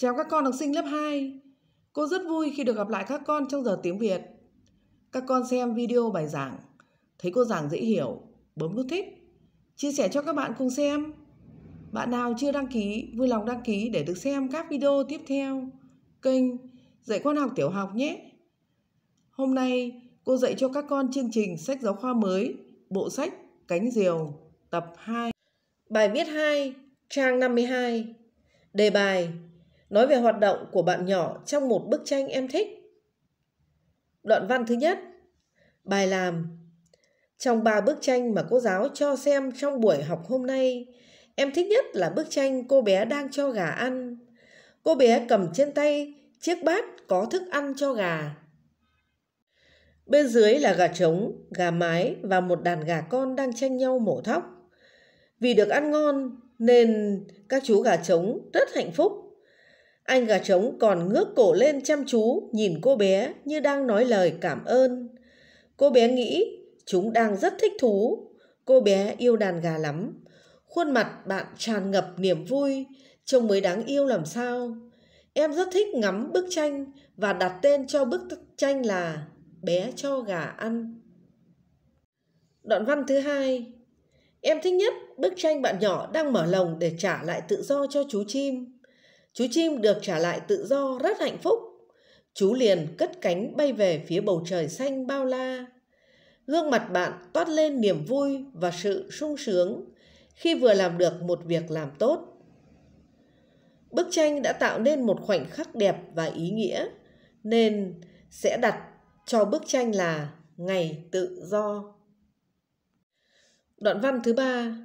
Chào các con học sinh lớp 2. Cô rất vui khi được gặp lại các con trong giờ tiếng Việt. Các con xem video bài giảng, thấy cô giảng dễ hiểu, bấm nút thích, chia sẻ cho các bạn cùng xem. Bạn nào chưa đăng ký, vui lòng đăng ký để được xem các video tiếp theo. Kênh Dạy con học tiểu học nhé. Hôm nay cô dạy cho các con chương trình sách giáo khoa mới, bộ sách Cánh diều, tập 2. Bài viết 2, trang 52. Đề bài nói về hoạt động của bạn nhỏ trong một bức tranh em thích. Đoạn văn thứ nhất, bài làm. Trong ba bức tranh mà cô giáo cho xem trong buổi học hôm nay, em thích nhất là bức tranh cô bé đang cho gà ăn. Cô bé cầm trên tay chiếc bát có thức ăn cho gà. Bên dưới là gà trống, gà mái và một đàn gà con đang tranh nhau mổ thóc. Vì được ăn ngon nên các chú gà trống rất hạnh phúc anh gà trống còn ngước cổ lên chăm chú nhìn cô bé như đang nói lời cảm ơn. Cô bé nghĩ chúng đang rất thích thú. Cô bé yêu đàn gà lắm. Khuôn mặt bạn tràn ngập niềm vui, trông mới đáng yêu làm sao. Em rất thích ngắm bức tranh và đặt tên cho bức tranh là Bé cho gà ăn. Đoạn văn thứ hai. Em thích nhất bức tranh bạn nhỏ đang mở lồng để trả lại tự do cho chú chim. Chú chim được trả lại tự do rất hạnh phúc. Chú liền cất cánh bay về phía bầu trời xanh bao la. Gương mặt bạn toát lên niềm vui và sự sung sướng khi vừa làm được một việc làm tốt. Bức tranh đã tạo nên một khoảnh khắc đẹp và ý nghĩa, nên sẽ đặt cho bức tranh là Ngày tự do. Đoạn văn thứ ba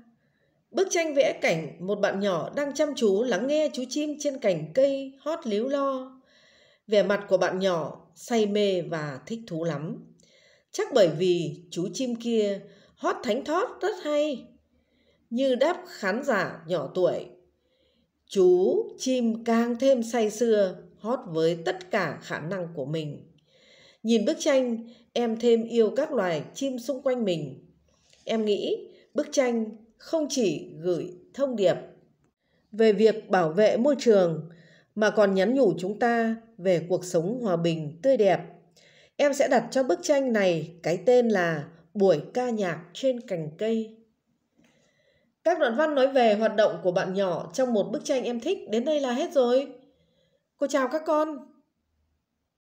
Bức tranh vẽ cảnh một bạn nhỏ đang chăm chú lắng nghe chú chim trên cành cây hót líu lo. Vẻ mặt của bạn nhỏ say mê và thích thú lắm. Chắc bởi vì chú chim kia hót thánh thót rất hay. Như đáp khán giả nhỏ tuổi, chú chim càng thêm say sưa hót với tất cả khả năng của mình. Nhìn bức tranh, em thêm yêu các loài chim xung quanh mình. Em nghĩ bức tranh không chỉ gửi thông điệp về việc bảo vệ môi trường mà còn nhắn nhủ chúng ta về cuộc sống hòa bình tươi đẹp. Em sẽ đặt cho bức tranh này cái tên là Buổi ca nhạc trên cành cây. Các đoạn văn nói về hoạt động của bạn nhỏ trong một bức tranh em thích đến đây là hết rồi. Cô chào các con.